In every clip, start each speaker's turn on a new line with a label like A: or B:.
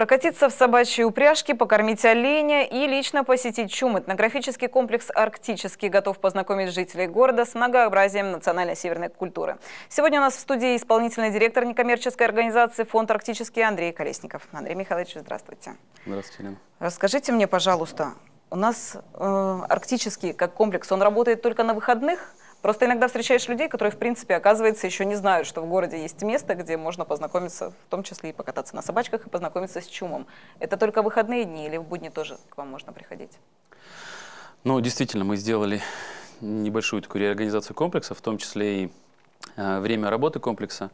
A: Прокатиться в собачьей упряжке, покормить оленя и лично посетить Чум. Этнографический комплекс «Арктический» готов познакомить жителей города с многообразием национальной северной культуры. Сегодня у нас в студии исполнительный директор некоммерческой организации «Фонд Арктический» Андрей Колесников. Андрей Михайлович, здравствуйте. Здравствуйте, Елена. Расскажите мне, пожалуйста, у нас э, «Арктический» как комплекс, он работает только на выходных? Просто иногда встречаешь людей, которые, в принципе, оказывается, еще не знают, что в городе есть место, где можно познакомиться, в том числе и покататься на собачках, и познакомиться с чумом. Это только выходные дни или в будни тоже к вам можно приходить?
B: Ну, действительно, мы сделали небольшую такую реорганизацию комплекса, в том числе и Э, время работы комплекса.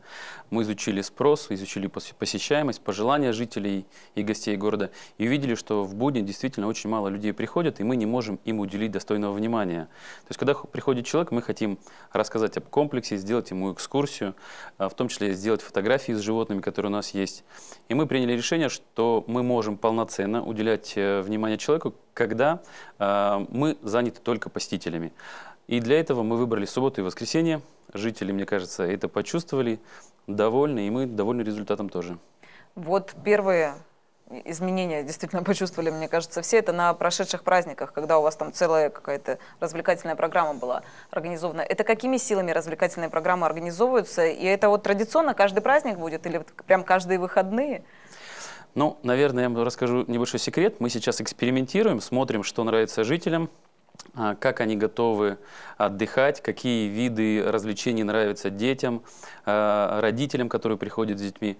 B: Мы изучили спрос, изучили посещаемость, пожелания жителей и гостей города и увидели, что в будни действительно очень мало людей приходят, и мы не можем им уделить достойного внимания. То есть, когда приходит человек, мы хотим рассказать об комплексе, сделать ему экскурсию, э, в том числе сделать фотографии с животными, которые у нас есть. И мы приняли решение, что мы можем полноценно уделять э, внимание человеку, когда э, мы заняты только посетителями. И для этого мы выбрали субботу и воскресенье. Жители, мне кажется, это почувствовали, довольны, и мы довольны результатом тоже.
A: Вот первые изменения действительно почувствовали, мне кажется, все. Это на прошедших праздниках, когда у вас там целая какая-то развлекательная программа была организована. Это какими силами развлекательные программы организовываются? И это вот традиционно каждый праздник будет или вот прям каждые выходные?
B: Ну, наверное, я вам расскажу небольшой секрет. Мы сейчас экспериментируем, смотрим, что нравится жителям, а, как они готовы отдыхать, какие виды развлечений нравятся детям, а, родителям, которые приходят с детьми.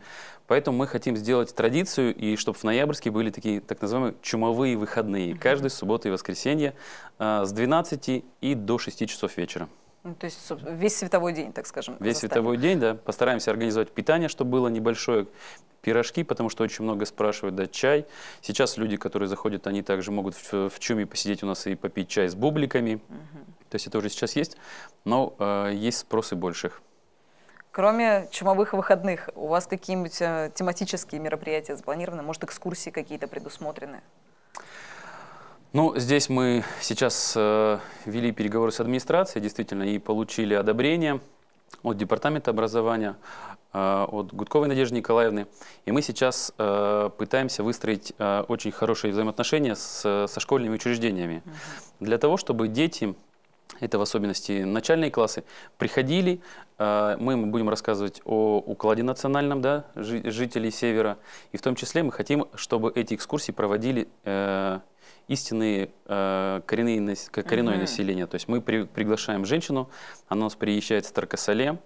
B: Поэтому мы хотим сделать традицию, и чтобы в ноябрьске были такие так называемые чумовые выходные, каждые субботы и воскресенье а, с 12 и до 6 часов вечера.
A: Ну, то есть весь световой день, так скажем.
B: Весь заставим. световой день, да. Постараемся организовать питание, чтобы было небольшое. Пирожки, потому что очень много спрашивают, да, чай. Сейчас люди, которые заходят, они также могут в, в чуме посидеть у нас и попить чай с бубликами. Угу. То есть это уже сейчас есть, но э, есть спросы больших.
A: Кроме чумовых выходных, у вас какие-нибудь э, тематические мероприятия запланированы? Может, экскурсии какие-то предусмотрены?
B: Ну, здесь мы сейчас э, вели переговоры с администрацией, действительно, и получили одобрение от Департамента образования, э, от Гудковой Надежды Николаевны. И мы сейчас э, пытаемся выстроить э, очень хорошие взаимоотношения с, со школьными учреждениями. Угу. Для того, чтобы дети, это в особенности начальные классы, приходили, э, мы будем рассказывать о укладе национальном да, жителей Севера, и в том числе мы хотим, чтобы эти экскурсии проводили э, истинные э, коренные, коренное угу. население. То есть мы при, приглашаем женщину, она у нас приезжает с Таркасале,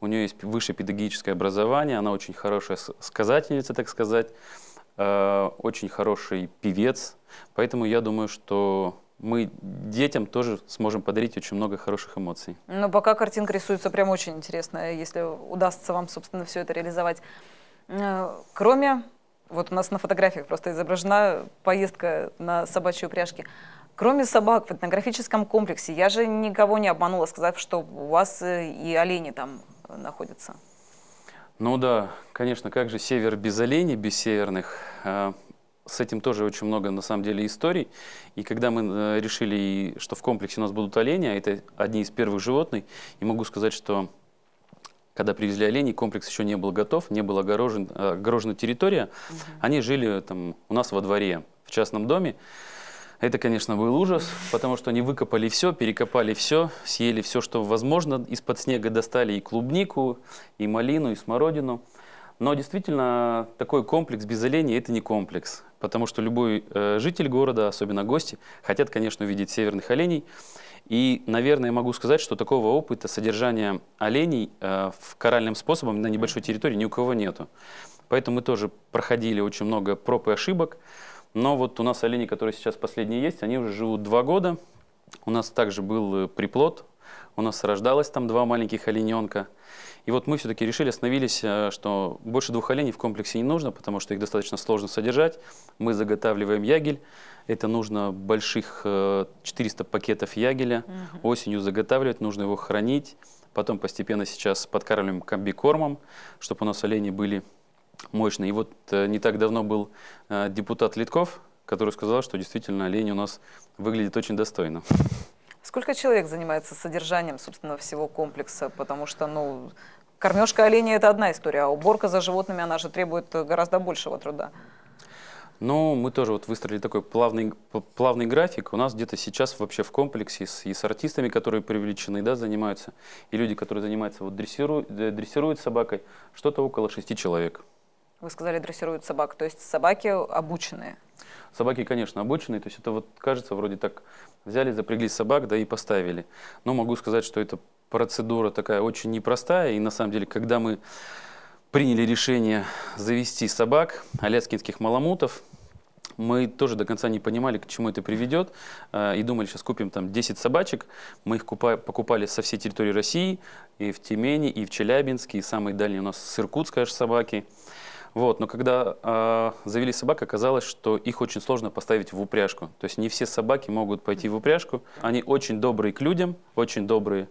B: у нее есть высшее педагогическое образование, она очень хорошая сказательница, так сказать, э, очень хороший певец. Поэтому я думаю, что мы детям тоже сможем подарить очень много хороших эмоций.
A: Ну, пока картинка рисуется прям очень интересная, если удастся вам, собственно, все это реализовать. Э, кроме вот у нас на фотографиях просто изображена поездка на собачьей упряжке. Кроме собак в этнографическом комплексе, я же никого не обманула, сказав, что у вас э, и олени там э, находятся.
B: Ну да, конечно, как же север без оленей, без северных. А, с этим тоже очень много, на самом деле, историй. И когда мы э, решили, что в комплексе у нас будут олени, а это одни из первых животных, и могу сказать, что когда привезли оленей, комплекс еще не был готов, не была огорожен, э, огорожена территория. Угу. Они жили там, у нас во дворе, в частном доме. Это, конечно, был ужас, потому что они выкопали все, перекопали все, съели все, что возможно. Из-под снега достали и клубнику, и малину, и смородину. Но действительно, такой комплекс без оленей – это не комплекс. Потому что любой э, житель города, особенно гости, хотят, конечно, увидеть северных оленей. И, наверное, могу сказать, что такого опыта содержания оленей э, в коральным способом на небольшой территории ни у кого нету. Поэтому мы тоже проходили очень много проб и ошибок. Но вот у нас олени, которые сейчас последние есть, они уже живут два года. У нас также был э, приплод, у нас рождалось там два маленьких олененка. И вот мы все-таки решили, остановились, э, что больше двух оленей в комплексе не нужно, потому что их достаточно сложно содержать. Мы заготавливаем ягель. Это нужно больших 400 э, пакетов ягеля. Угу. Осенью заготавливать, нужно его хранить. Потом постепенно сейчас подкармливаем комбикормом, чтобы у нас олени были мощные. И вот э, не так давно был депутат Литков, который сказал, что действительно олени у нас выглядят очень достойно.
A: Сколько человек занимается содержанием, собственно, всего комплекса? Потому что, ну, Кормежка оленя – это одна история, а уборка за животными, она же требует э, гораздо большего труда.
B: Ну, мы тоже вот выстроили такой плавный, плавный график. У нас где-то сейчас вообще в комплексе с, и с артистами, которые привлечены, да, занимаются, и люди, которые занимаются, вот дрессируют, дрессируют собакой, что-то около шести человек.
A: Вы сказали, дрессируют собак, то есть собаки обученные?
B: Собаки, конечно, обученные, то есть это вот кажется вроде так взяли, запрягли собак, да и поставили. Но могу сказать, что это процедура такая очень непростая. И на самом деле, когда мы приняли решение завести собак, аляскинских маламутов, мы тоже до конца не понимали, к чему это приведет, э, и думали, сейчас купим там 10 собачек. Мы их покупали со всей территории России, и в Тюмени, и в Челябинске, и самые дальние у нас с Иркутска аж собаки. Вот, но когда э, завели собак, оказалось, что их очень сложно поставить в упряжку. То есть не все собаки могут пойти в упряжку. Они очень добрые к людям, очень добрые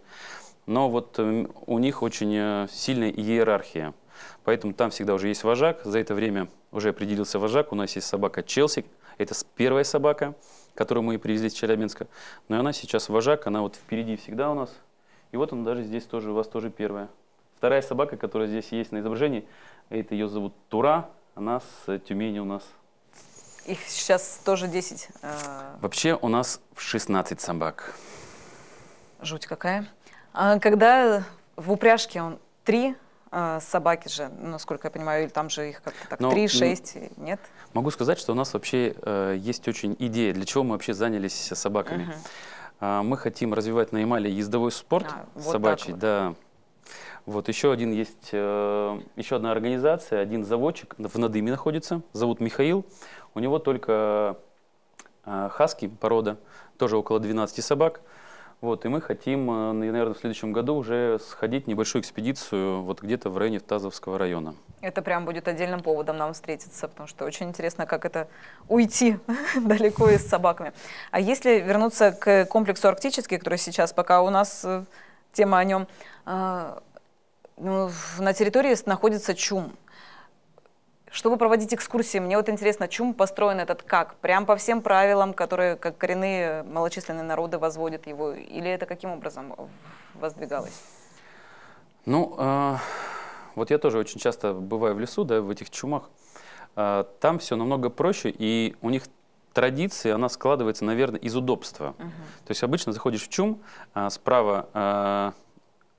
B: но вот э, у них очень э, сильная иерархия. Поэтому там всегда уже есть вожак. За это время уже определился вожак. У нас есть собака Челси. Это первая собака, которую мы привезли из Челябинска. Но ну она сейчас вожак, она вот впереди всегда у нас. И вот он даже здесь тоже, у вас тоже первая. Вторая собака, которая здесь есть на изображении, это ее зовут Тура. Она с э, Тюмени у нас.
A: Их сейчас тоже 10?
B: Вообще у нас 16 собак.
A: Жуть какая. А когда в упряжке он три а, собаки же, насколько я понимаю, или там же их как-то так три, шесть, нет?
B: Могу сказать, что у нас вообще э, есть очень идея, для чего мы вообще занялись собаками. Угу. мы хотим развивать на Ямале ездовой спорт а, вот собачий, вот. да. Вот еще один есть, э, еще одна организация, один заводчик в Надыме находится, зовут Михаил. У него только э, хаски порода, тоже около 12 собак. Вот, и мы хотим, э, наверное, в следующем году уже сходить небольшую экспедицию вот где-то в районе Тазовского района.
A: Это прям будет отдельным поводом нам встретиться, потому что очень интересно, как это уйти далеко и с собаками. А если вернуться к комплексу арктический, который сейчас пока у нас э, тема о нем, а, ну, на территории находится чум чтобы проводить экскурсии, мне вот интересно, чем построен этот как? Прям по всем правилам, которые как коренные малочисленные народы возводят его? Или это каким образом воздвигалось?
B: Ну, э, вот я тоже очень часто бываю в лесу, да, в этих чумах. Э, там все намного проще, и у них традиция, она складывается, наверное, из удобства. Угу. То есть обычно заходишь в чум, э, справа э,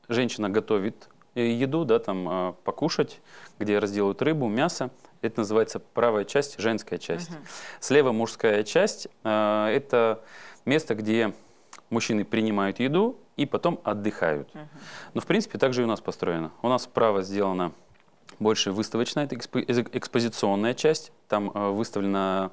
B: женщина готовит еду, да, там э, покушать, где разделывают рыбу, мясо. Это называется правая часть, женская часть. Угу. Слева мужская часть. Э, это место, где мужчины принимают еду и потом отдыхают. Угу. Но, в принципе, так же и у нас построено. У нас справа сделана больше выставочная, это э, экспозиционная часть. Там э, выставлена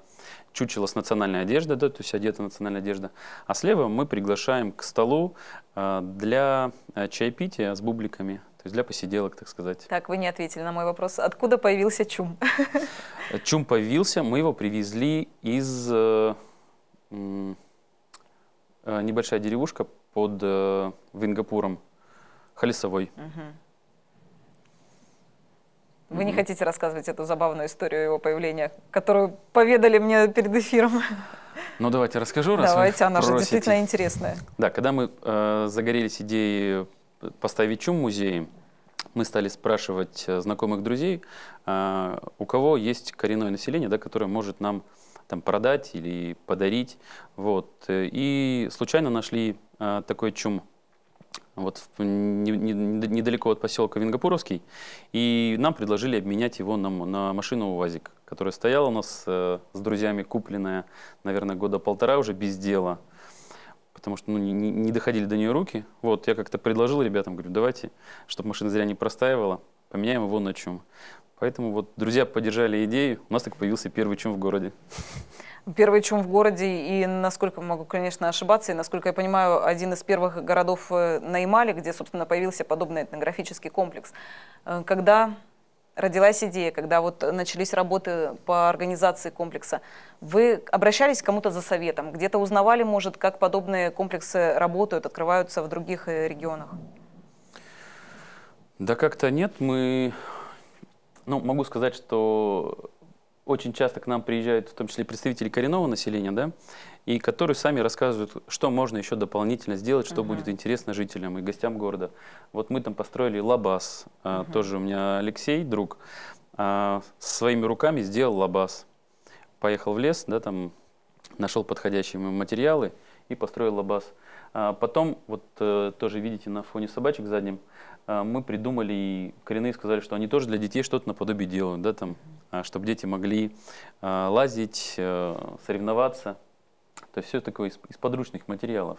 B: чучело с национальной одеждой, да, то есть одета национальная одежда. А слева мы приглашаем к столу для чаепития с бубликами. То есть для посиделок, так сказать.
A: Так, вы не ответили на мой вопрос. Откуда появился чум?
B: Чум появился, мы его привезли из... Э, э, небольшая деревушка под э, Вингапуром, Халисовой.
A: Вы не хотите рассказывать эту забавную историю его появления, которую поведали мне перед эфиром?
B: Ну, давайте расскажу, раз Давайте, она просите. же действительно интересная. Да, когда мы э, загорелись идеей поставить чум в музее, мы стали спрашивать э, знакомых друзей, а, у кого есть коренное население, да, которое может нам там, продать или подарить. Вот. И случайно нашли а, такой чум вот в, не, не, недалеко от поселка Вингапуровский, и нам предложили обменять его на, на машину УАЗик, которая стояла у нас э, с друзьями, купленная, наверное, года полтора уже без дела потому что ну, не, не доходили до нее руки. Вот, я как-то предложил ребятам, говорю, давайте, чтобы машина зря не простаивала, поменяем его на чум. Поэтому вот друзья поддержали идею, у нас так появился первый чум в городе.
A: Первый чум в городе, и насколько могу, конечно, ошибаться, и насколько я понимаю, один из первых городов э, на Ямале, где, собственно, появился подобный этнографический комплекс. Э, когда родилась идея, когда вот начались работы по организации комплекса, вы обращались к кому-то за советом? Где-то узнавали, может, как подобные комплексы работают, открываются в других э, регионах?
B: Да как-то нет. Мы, ну, могу сказать, что очень часто к нам приезжают, в том числе представители коренного населения, да, и которые сами рассказывают, что можно еще дополнительно сделать, что uh -huh. будет интересно жителям и гостям города. Вот мы там построили лабаз, uh а, -huh. тоже у меня Алексей, друг, а, своими руками сделал лабаз. Поехал в лес, да, там нашел подходящие материалы и построил лабаз. А, потом, вот э, тоже видите на фоне собачек задним, мы придумали и коренные сказали, что они тоже для детей что-то наподобие делают, да, там, чтобы дети могли лазить, э, соревноваться. То есть все такое из, из подручных материалов.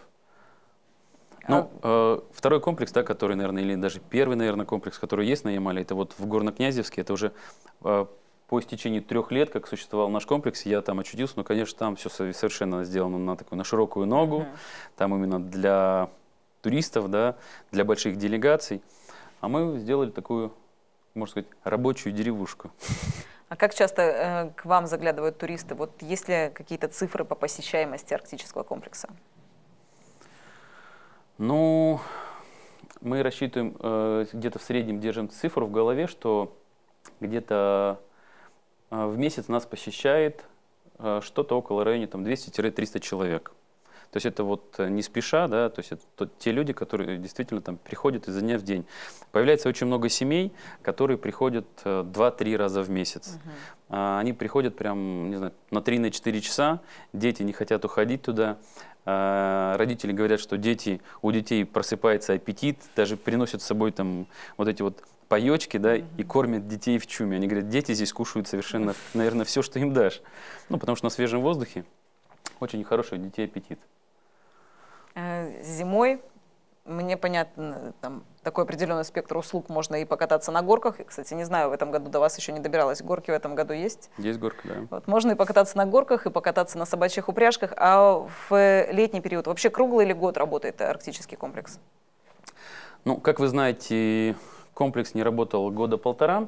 B: А ну, э, второй комплекс, да, который, наверное, или даже первый, наверное, комплекс, который есть на Ямале, это вот в Горно-Князевске, это уже э, по истечении трех лет, как существовал наш комплекс, я там очутился, но, ну, конечно, там все совершенно сделано на такую, на широкую ногу, mm-hmm. там именно для туристов, да, для больших делегаций, а мы сделали такую, можно сказать, рабочую деревушку.
A: А как часто э, к вам заглядывают туристы? Вот есть ли какие-то цифры по посещаемости арктического комплекса?
B: Ну, мы рассчитываем, э, где-то в среднем держим цифру в голове, что где-то э, в месяц нас посещает э, что-то около районе там 200-300 человек. То есть это вот э, не спеша, да, то есть это те люди, которые действительно там приходят изо дня в день. Появляется очень много семей, которые приходят 2-3 э, раза в месяц. Угу. А, они приходят прям, не знаю, на 3-4 часа, дети не хотят уходить туда. А, родители говорят, что дети, у детей просыпается аппетит, даже приносят с собой там вот эти вот паечки, да, и кормят детей в чуме. Они говорят, дети здесь кушают совершенно, наверное, все, что им дашь. Ну, потому что на свежем воздухе очень хороший у детей аппетит
A: зимой мне понятно, там, такой определенный спектр услуг можно и покататься на горках. И, кстати, не знаю, в этом году до вас еще не добиралась. Горки в этом году есть? Есть горка, да. Вот, можно и покататься на горках, и покататься на собачьих упряжках. А в летний период вообще круглый или год работает арктический комплекс?
B: Ну, как вы знаете, комплекс не работал года полтора,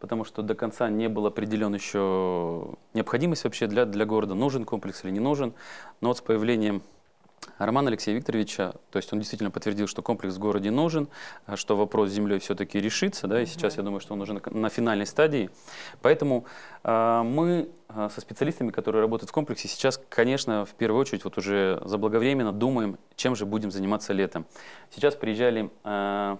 B: потому что до конца не был определен еще необходимость вообще для, для города, нужен комплекс или не нужен. Но вот с появлением Роман Алексея Викторович, а, то есть он действительно подтвердил, что комплекс в городе нужен, а, что вопрос с землей все-таки решится, да, и сейчас я думаю, что он уже на, на финальной стадии. Поэтому э, мы э, со специалистами, которые работают в комплексе, сейчас, конечно, в первую очередь вот уже заблаговременно думаем, чем же будем заниматься летом. Сейчас приезжали э,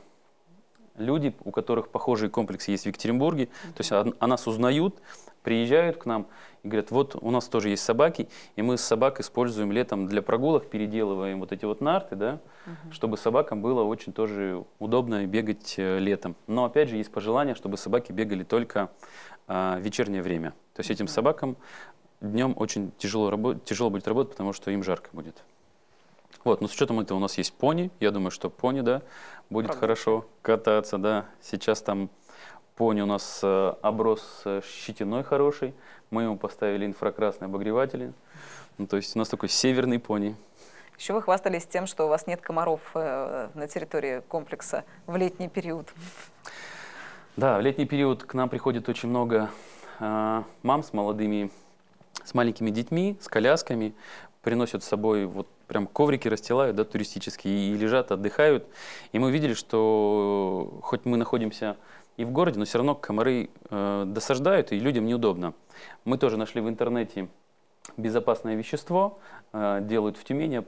B: люди, у которых похожие комплексы есть в Екатеринбурге, mm -hmm. то есть о, о нас узнают, приезжают к нам и говорят, вот у нас тоже есть собаки, и мы собак используем летом для прогулок, переделываем вот эти вот нарты, да, угу. чтобы собакам было очень тоже удобно бегать э, летом. Но опять же есть пожелание, чтобы собаки бегали только а, вечернее время. То есть этим собакам днем очень тяжело, тяжело будет работать, потому что им жарко будет. Вот, но ну, с учетом этого у нас есть пони. Я думаю, что пони, да, будет Правда. хорошо кататься, да. Сейчас там пони у нас э, оброс э, щетиной хороший. Мы ему поставили инфракрасные обогреватели. Ну, то есть у нас такой северный пони.
A: Еще вы хвастались тем, что у вас нет комаров э, на территории комплекса в летний период.
B: Да, в летний период к нам приходит очень много э, мам с молодыми, с маленькими детьми, с колясками. Приносят с собой вот прям коврики расстилают, да, туристические, и лежат, отдыхают. И мы увидели, что э, хоть мы находимся и в городе, но все равно комары э, досаждают, и людям неудобно. Мы тоже нашли в интернете безопасное вещество, э, делают в Тюмени,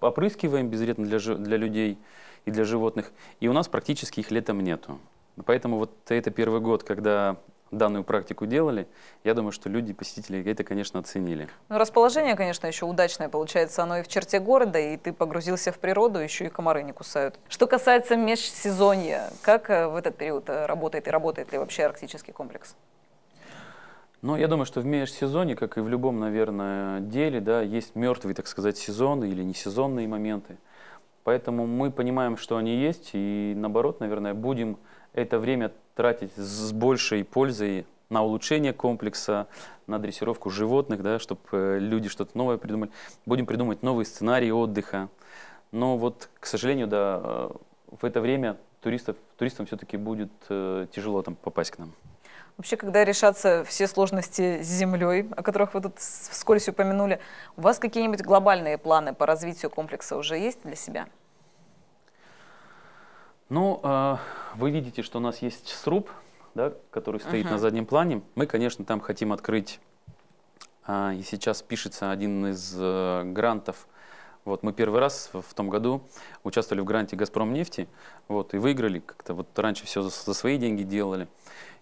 B: опрыскиваем безвредно для, для людей и для животных. И у нас практически их летом нету. Поэтому вот это первый год, когда данную практику делали, я думаю, что люди, посетители это, конечно, оценили.
A: Ну, расположение, конечно, еще удачное получается, оно и в черте города, и ты погрузился в природу, еще и комары не кусают. Что касается межсезонья, как э, в этот период э, работает и работает ли вообще арктический комплекс?
B: Ну, я думаю, что в межсезонье, как и в любом, наверное, деле, да, есть мертвые, так сказать, сезоны или несезонные моменты. Поэтому мы понимаем, что они есть, и наоборот, наверное, будем это время тратить с большей пользой на улучшение комплекса, на дрессировку животных, да, чтобы э, люди что-то новое придумали. Будем придумывать новые сценарии отдыха. Но вот, к сожалению, да, э, в это время туристов, туристам все-таки будет э, тяжело там попасть к нам.
A: Вообще, когда решатся все сложности с землей, о которых вы тут вскользь упомянули, у вас какие-нибудь глобальные планы по развитию комплекса уже есть для себя?
B: Ну, а, вы видите, что у нас есть сруб, да, который стоит uh на заднем плане. Мы, конечно, там хотим открыть, а, и сейчас пишется один из э, грантов. Вот мы первый раз в, том году участвовали в гранте Газпром нефти. вот, и выиграли как-то. Вот раньше все за, за свои деньги делали.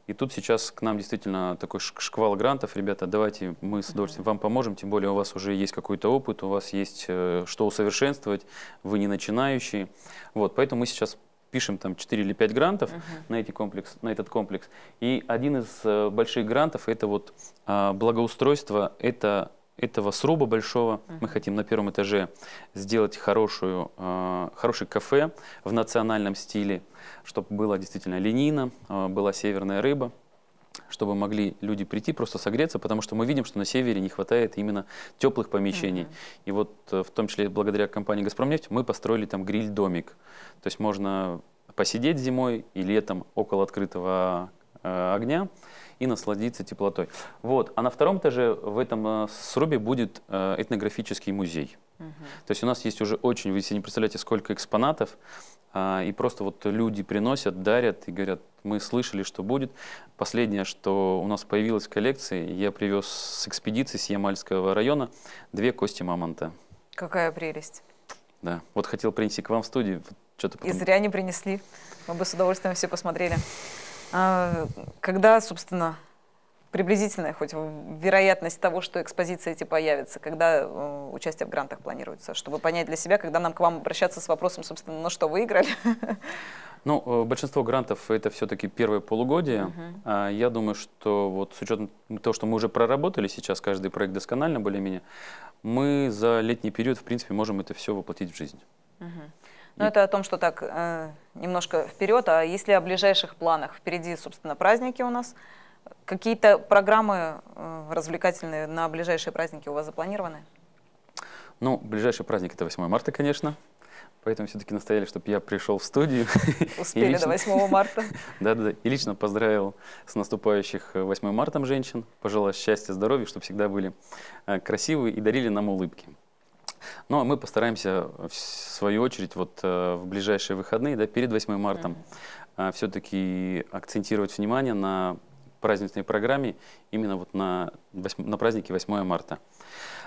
B: И тут сейчас к нам действительно такой шквал грантов. Ребята, давайте мы с удовольствием вам поможем, тем более у вас уже есть какой-то опыт, у вас есть э, что усовершенствовать, вы не начинающие. Вот, поэтому мы сейчас пишем там 4 или 5 грантов uh-huh. на, эти комплекс, на этот комплекс. И один из э, больших грантов – это вот э, благоустройство это, этого сруба большого. Uh-huh. Мы хотим на первом этаже сделать хорошую, э, а, хорошее кафе в национальном стиле, чтобы было действительно ленина, э, а, была северная рыба чтобы могли люди прийти просто согреться, потому что мы видим, что на севере не хватает именно теплых помещений. Угу. И вот э, в том числе благодаря компании «Газпромнефть» мы построили там гриль-домик. То есть можно посидеть зимой и летом около открытого э, огня и насладиться теплотой. Вот. А на втором этаже в этом э, срубе будет э, этнографический музей. Угу. То есть у нас есть уже очень, вы себе не представляете, сколько экспонатов, а, и просто вот люди приносят, дарят и говорят, мы слышали, что будет. Последнее, что у нас появилось в коллекции, я привез с экспедиции с Ямальского района две кости мамонта.
A: Какая прелесть.
B: Да, вот хотел принести к вам в студию. Вот что-то потом... И зря
A: не принесли, мы бы с удовольствием все посмотрели. А, когда, собственно, приблизительная хоть вероятность того, что экспозиции эти появятся, когда э, участие в грантах планируется, чтобы понять для себя, когда нам к вам обращаться с вопросом, собственно, ну что, выиграли?
B: Ну, э, большинство грантов это все-таки первое полугодие. Uh -huh. А, я думаю, что вот с учетом того, что мы уже проработали сейчас каждый проект досконально более-менее, мы за летний период, в принципе, можем это все воплотить в жизнь.
A: Uh -huh. Ну, это о том, что так э, немножко вперед. А если о ближайших планах? Впереди, собственно, праздники у нас – Какие-то программы э, развлекательные на ближайшие праздники у вас запланированы?
B: Ну, ближайший праздник это 8 марта, конечно. Поэтому все-таки настояли, чтобы я пришел в студию. Успели лично, до 8 марта. Да-да-да. И лично поздравил с наступающих 8 э, марта женщин. Пожелал счастья, здоровья, чтобы всегда были э, красивые и дарили нам улыбки. Ну, а мы постараемся, в свою очередь, вот в ближайшие выходные, да, перед 8 марта, mm -hmm. все-таки акцентировать внимание на праздничной программе именно вот на, 8, на празднике 8 марта.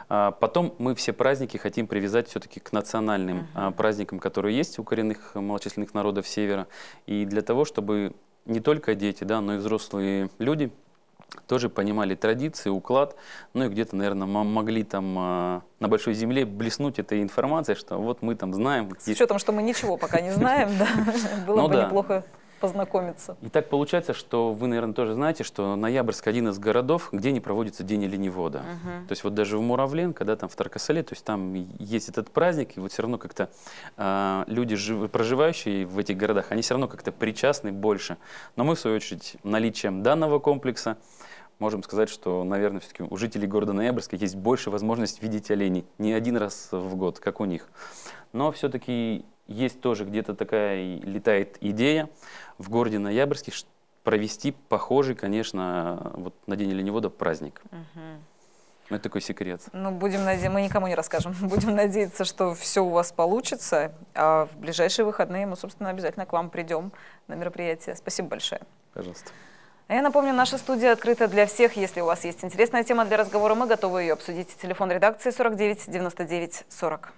B: А, потом мы все праздники хотим привязать все-таки к национальным uh а, -huh. праздникам, которые есть у коренных малочисленных народов Севера. И для того, чтобы не только дети, да, но и взрослые люди тоже понимали традиции, уклад, ну и где-то, наверное, могли там а, на Большой Земле блеснуть этой информацией, что вот мы там знаем. С есть...
A: учетом, что мы ничего пока не знаем, да, было ну бы неплохо познакомиться.
B: И так получается, что вы, наверное, тоже знаете, что Ноябрьск один из городов, где не проводится День оленевода. Угу. То есть вот даже в Муравленко, да, там в Таркасале, то есть там есть этот праздник, и вот все равно как-то э, люди, жив, проживающие в этих городах, они все равно как-то причастны больше. Но мы, в свою очередь, наличием данного комплекса, можем сказать, что, наверное, все-таки у жителей города Ноябрьска есть больше возможность видеть оленей не один раз в год, как у них. Но все-таки есть тоже где-то такая летает идея в городе Ноябрьске провести похожий, конечно, вот на День оленевода праздник. Угу. Это такой секрет.
A: Ну, будем наде... мы никому не расскажем. Будем надеяться, что все у вас получится. А в ближайшие выходные мы, собственно, обязательно к вам придем на мероприятие. Спасибо большое. Пожалуйста. А я напомню, наша студия открыта для всех. Если у вас есть интересная тема для разговора, мы готовы ее обсудить. Телефон редакции 49 99 40.